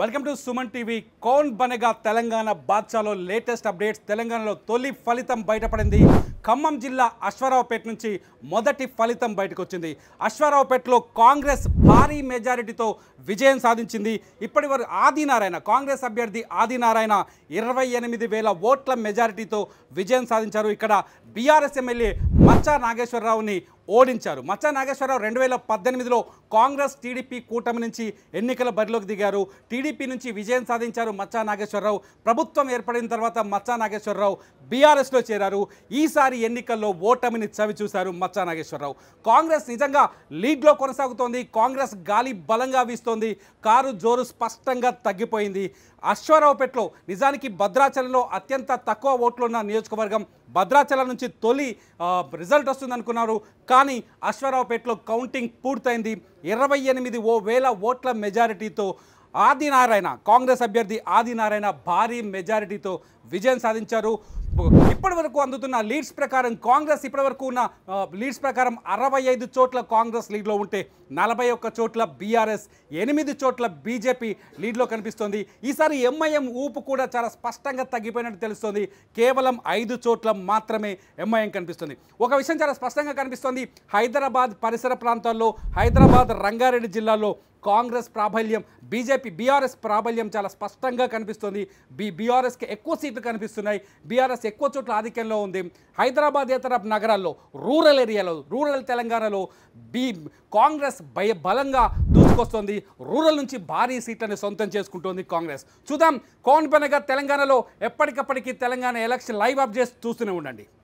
welcome to Suman TV కౌన్ బనగా తెలంగాణ బాద్షాలో లేటెస్ట్ అప్డేట్స్ తెలంగాణలో తొలి ఫలితం బయటపడింది ఖమ్మం జిల్లా అశ్వారావుపేట నుంచి మొదటి ఫలితం బయటకు వచ్చింది అశ్వారావుపేటలో కాంగ్రెస్ భారీ మెజారిటీతో విజయం సాధించింది ఇప్పటి వరకు ఆదినారాయణ కాంగ్రెస్ అభ్యర్థి ఆదినారాయణ ఇరవై ఎనిమిది వేల ఓట్ల మెజారిటీతో విజయం సాధించారు ఇక్కడ బీఆర్ఎస్ ఎమ్మెల్యే మచ్చా నాగేశ్వరరావుని ఓడించారు మచ్చా నాగేశ్వరరావు రెండు వేల పద్దెనిమిదిలో కాంగ్రెస్ టీడీపీ కూటమి నుంచి ఎన్నికల బరిలోకి దిగారు టీడీపీ నుంచి విజయం సాధించారు మచ్చా నాగేశ్వరరావు ప్రభుత్వం ఏర్పడిన తర్వాత మచ్చా నాగేశ్వరరావు బీఆర్ఎస్లో చేరారు ఈసారి ఎన్నికల్లో ఓటమిని చవిచూశారు మచ్చా నాగేశ్వరరావు కాంగ్రెస్ నిజంగా లీడ్లో కొనసాగుతోంది కాంగ్రెస్ గాలి బలంగా వీస్తోంది కారు జోరు స్పష్టంగా తగ్గిపోయింది అశ్వారావుపేటలో నిజానికి భద్రాచలంలో అత్యంత తక్కువ ఓట్లున్న నియోజకవర్గం భద్రాచలం నుంచి తొలి రిజల్ట్ రిజల్ట్ వస్తుంది అనుకున్నారు కానీ అశ్వారావుపేటలో కౌంటింగ్ పూర్తయింది ఇరవై ఎనిమిది ఓ వేల ఓట్ల మెజారిటీతో ఆదినారాయణ కాంగ్రెస్ అభ్యర్థి ఆదినారాయణ భారీ మెజారిటీతో విజయం సాధించారు ఇప్పటి వరకు అందుతున్న లీడ్స్ ప్రకారం కాంగ్రెస్ ఇప్పటి వరకు ఉన్న లీడ్స్ ప్రకారం అరవై ఐదు చోట్ల కాంగ్రెస్ లీడ్లో ఉంటే నలభై ఒక్క చోట్ల బీఆర్ఎస్ ఎనిమిది చోట్ల బీజేపీ లీడ్లో కనిపిస్తోంది ఈసారి ఎంఐఎం ఊపు కూడా చాలా స్పష్టంగా తగ్గిపోయినట్టు తెలుస్తోంది కేవలం ఐదు చోట్ల మాత్రమే ఎంఐఎం కనిపిస్తుంది ఒక విషయం చాలా స్పష్టంగా కనిపిస్తోంది హైదరాబాద్ పరిసర ప్రాంతాల్లో హైదరాబాద్ రంగారెడ్డి జిల్లాలో కాంగ్రెస్ ప్రాబల్యం బీజేపీ బీఆర్ఎస్ ప్రాబల్యం చాలా స్పష్టంగా కనిపిస్తుంది బీ బీఆర్ఎస్కి ఎక్కువ సీట్లు కనిపిస్తున్నాయి బీఆర్ఎస్ కాంగ్రెస్ ఎక్కువ చోట్ల ఆధిక్యంలో ఉంది హైదరాబాద్ ఇతర నగరాల్లో రూరల్ ఏరియాలో రూరల్ తెలంగాణలో బీ కాంగ్రెస్ భయ బలంగా దూసుకొస్తోంది రూరల్ నుంచి భారీ సీట్లను సొంతం చేసుకుంటోంది కాంగ్రెస్ చూద్దాం కోన్ పనగా తెలంగాణలో ఎప్పటికప్పటికీ తెలంగాణ ఎలక్షన్ లైవ్ చేసి చూస్తూనే ఉండండి